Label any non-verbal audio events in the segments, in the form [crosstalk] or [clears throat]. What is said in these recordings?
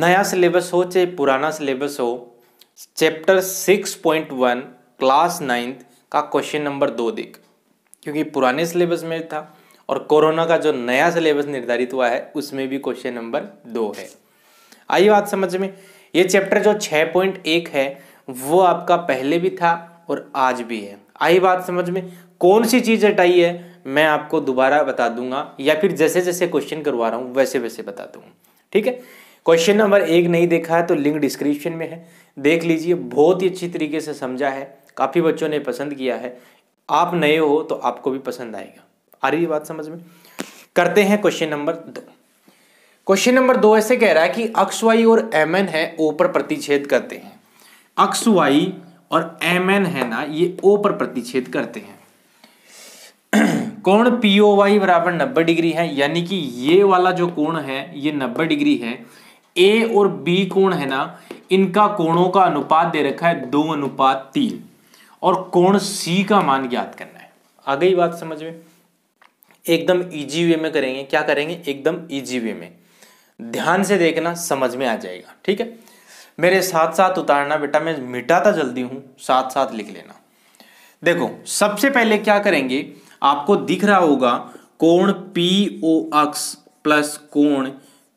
नया सिलेबस हो चाहे पुराना सिलेबस हो chapter six point one class ninth का क्वेश्चन नंबर दो देख क्योंकि पुराने सिलेबस में था और कोरोना का जो नया सिलेबस निर्धारित हुआ है उसमें भी क्वेश्चन नंबर दो है आई बात समझ में ये चैप्टर जो छः पॉइंट एक है वो आपका पहले भी था और आज भी है आई बात समझ में कौन सी चीज़ हटाई है मैं आपको दोबारा बता दूंगा या फिर जैसे जैसे क्वेश्चन करवा रहा हूँ वैसे वैसे बता दूंगा ठीक है क्वेश्चन नंबर एक नहीं देखा है तो लिंक डिस्क्रिप्शन में है देख लीजिए बहुत ही अच्छी तरीके से समझा है काफ़ी बच्चों ने पसंद किया है आप नए हो तो आपको भी पसंद आएगा आ रही बात समझ में करते हैं क्वेश्चन नंबर दो क्वेश्चन नंबर दो ऐसे कह रहा है कि अक्स वाई और एम एन है ओ पर प्रतिच्छेद करते हैं अक्स वाई और एम एन है ना ये ओ पर प्रतिच्छेद करते हैं [clears throat] कोण पीओ वाई बराबर नब्बे डिग्री है यानी कि ये वाला जो कोण है ये नब्बे डिग्री है ए और बी कोण है ना इनका कोणों का अनुपात दे रखा है दो अनुपात तीन और कोण सी का मान ज्ञात करना है आ गई बात समझ में एकदम इजी वे में करेंगे क्या करेंगे एकदम इजी वे में ध्यान से देखना समझ में आ जाएगा ठीक है मेरे साथ साथ उतारना बेटा मैं मिटाता जल्दी हूं साथ साथ लिख लेना देखो सबसे पहले क्या करेंगे आपको दिख रहा होगा कोण पी ओ अक्स प्लस कोण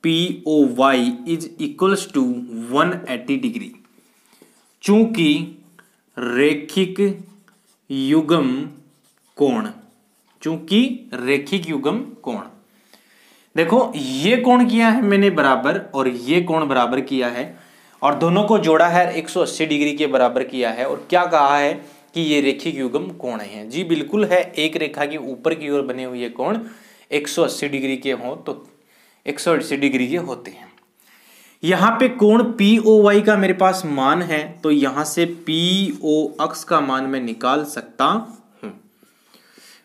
P O Y is equals to one eighty degree चूंकि रेखिक युगम कोण चूंकि रेखिक युगम कोण देखो ये कोण किया है मैंने बराबर और ये कोण बराबर किया है और दोनों को जोड़ा है 180 डिग्री के बराबर किया है और क्या कहा है कि ये रेखिक युगम कोण है जी बिल्कुल है एक रेखा के ऊपर की ओर बने हुए कोण 180 डिग्री के हों तो एक सौ अस्सी डिग्री ये होते हैं यहाँ पे कोण पी ओ वाई का मेरे पास मान है तो यहां से पी ओ अक्स का मान मैं निकाल सकता हूं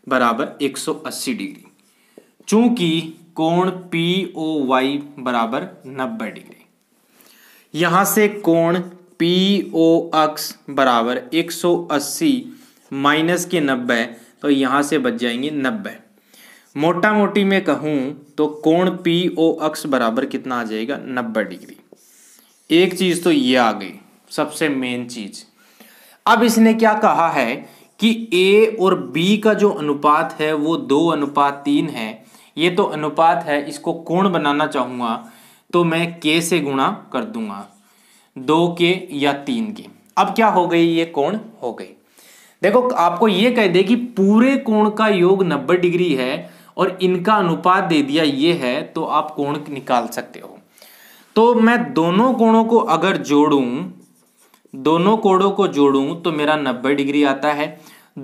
बराबर 180 डिग्री चूंकि कोण पी ओ वाई बराबर 90 डिग्री यहां से कोण पी ओ अक्स बराबर 180 माइनस के 90 तो यहां से बच जाएंगे 90 मोटा मोटी मैं कहूँ तो कोण पी ओ अक्स बराबर कितना आ जाएगा नब्बे डिग्री एक चीज़ तो ये आ गई सबसे मेन चीज़ अब इसने क्या कहा है कि ए और बी का जो अनुपात है वो दो अनुपात तीन है ये तो अनुपात है इसको कोण बनाना चाहूंगा तो मैं के से गुणा कर दूंगा दो के या तीन के अब क्या हो गई ये कोण हो गई देखो आपको ये कह दे कि पूरे कोण का योग नब्बे डिग्री है और इनका अनुपात दे दिया ये है तो आप कोण निकाल सकते हो तो मैं दोनों कोणों को अगर जोड़ू दोनों कोणों को जोड़ू तो मेरा नब्बे डिग्री आता है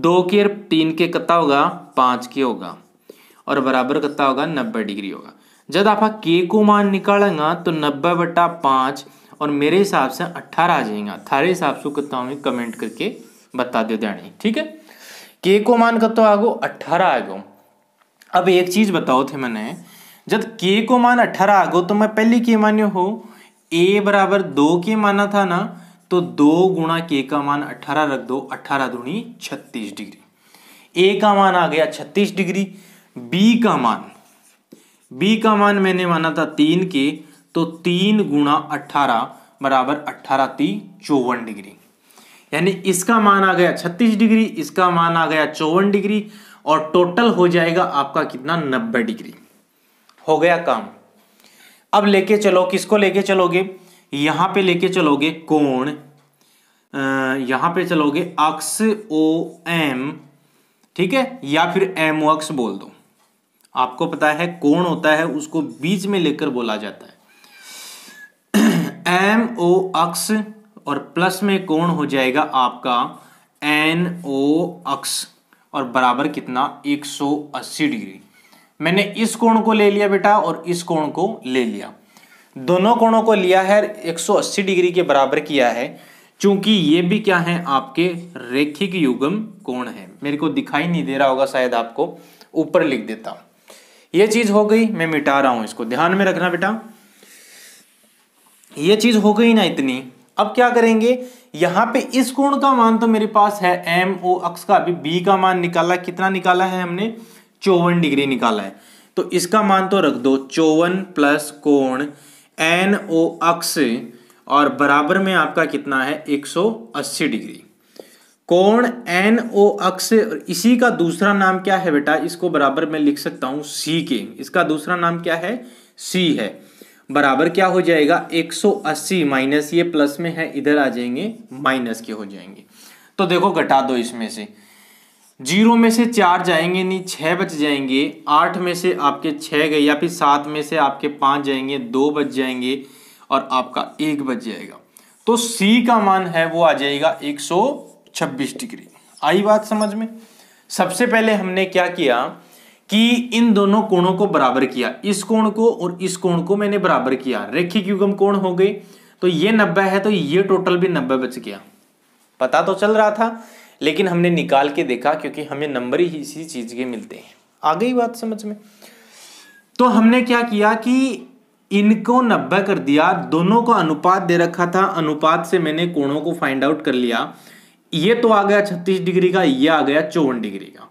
दो के तीन के कता होगा पांच के होगा और बराबर कत्ता होगा नब्बे डिग्री होगा जब आप के को मान निकालेंगे तो नब्बे बटा पांच और मेरे हिसाब से अट्ठारह आ जाएगा थारे हिसाब से कितना होंगे कमेंट करके बता दो ध्यान ठीक है के को मान कितना आगो अट्ठारह आगो अब एक चीज़ बताओ थे मैंने जब के को मान अठारह आगो तो मैं पहले के मान्य हो ए बराबर दो के माना था ना तो दो गुणा के का मान अठारह रख दो अठारह दूनी छत्तीस डिग्री ए का मान आ गया छत्तीस डिग्री बी का मान बी का मान मैंने माना था तीन के तो तीन गुणा अठारह बराबर अठारह ती चौवन डिग्री यानी इसका मान आ गया छत्तीस डिग्री इसका मान आ गया चौवन डिग्री और टोटल हो जाएगा आपका कितना नब्बे डिग्री हो गया काम अब लेके चलो किसको लेके चलोगे यहां पे लेके चलोगे कोण यहां पे चलोगे अक्स ओ एम ठीक है या फिर एम अक्स बोल दो आपको पता है कोण होता है उसको बीच में लेकर बोला जाता है एम ओ अक्स और प्लस में कोण हो जाएगा आपका एन ओ अक्स और बराबर कितना 180 डिग्री मैंने इस कोण को ले लिया बेटा और इस कोण को ले लिया दोनों कोणों को लिया है 180 डिग्री के बराबर किया है क्योंकि ये भी क्या है आपके रेखिक युगम कोण है मेरे को दिखाई नहीं दे रहा होगा शायद आपको ऊपर लिख देता यह ये चीज हो गई मैं मिटा रहा हूं इसको ध्यान में रखना बेटा ये चीज हो गई ना इतनी अब क्या करेंगे यहां पे इस कोण का मान तो मेरे पास है एम ओ अक्स का अभी बी का मान निकाला कितना निकाला है हमने चौवन डिग्री निकाला है तो इसका मान तो रख दो चौवन प्लस कोण एन ओ अक्स और बराबर में आपका कितना है 180 डिग्री कोण एन ओ अक्स इसी का दूसरा नाम क्या है बेटा इसको बराबर में लिख सकता हूं सी के इसका दूसरा नाम क्या है सी है बराबर क्या हो जाएगा 180 माइनस ये प्लस में है इधर आ जाएंगे माइनस के हो जाएंगे तो देखो घटा दो इसमें से जीरो में से चार जाएंगे नहीं छः बच जाएंगे आठ में से आपके छः गए या फिर सात में से आपके पाँच जाएंगे दो बच जाएंगे और आपका एक बच जाएगा तो सी का मान है वो आ जाएगा 126 डिग्री आई बात समझ में सबसे पहले हमने क्या किया कि इन दोनों कोणों को बराबर किया इस कोण को और इस कोण को मैंने बराबर किया रेखिक युगम कोण हो गए तो ये नब्बे है तो ये टोटल भी नब्बे बच गया पता तो चल रहा था लेकिन हमने निकाल के देखा क्योंकि हमें नंबर ही इसी चीज के मिलते हैं आ गई बात समझ में तो हमने क्या किया कि इनको नब्बे कर दिया दोनों को अनुपात दे रखा था अनुपात से मैंने कोणों को फाइंड आउट कर लिया ये तो आ गया छत्तीस डिग्री का ये आ गया चौवन डिग्री का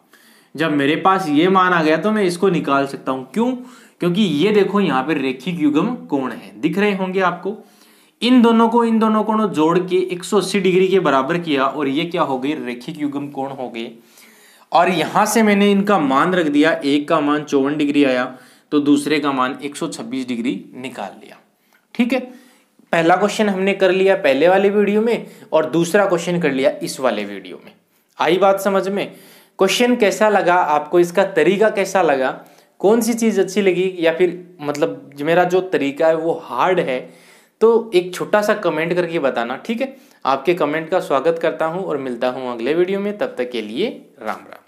जब मेरे पास ये मान आ गया तो मैं इसको निकाल सकता हूं क्यों क्योंकि ये देखो यहाँ पर रेखिक युगम कोण है दिख रहे होंगे आपको इन दोनों को इन दोनों कोणों जोड़ के 180 डिग्री के बराबर किया और ये क्या हो गई रेखिक युगम कोण हो गए और यहां से मैंने इनका मान रख दिया एक का मान चौवन डिग्री आया तो दूसरे का मान 126 डिग्री निकाल लिया ठीक है पहला क्वेश्चन हमने कर लिया पहले वाले वीडियो में और दूसरा क्वेश्चन कर लिया इस वाले वीडियो में आई बात समझ में क्वेश्चन कैसा लगा आपको इसका तरीका कैसा लगा कौन सी चीज़ अच्छी लगी या फिर मतलब मेरा जो तरीका है वो हार्ड है तो एक छोटा सा कमेंट करके बताना ठीक है आपके कमेंट का स्वागत करता हूँ और मिलता हूँ अगले वीडियो में तब तक के लिए राम राम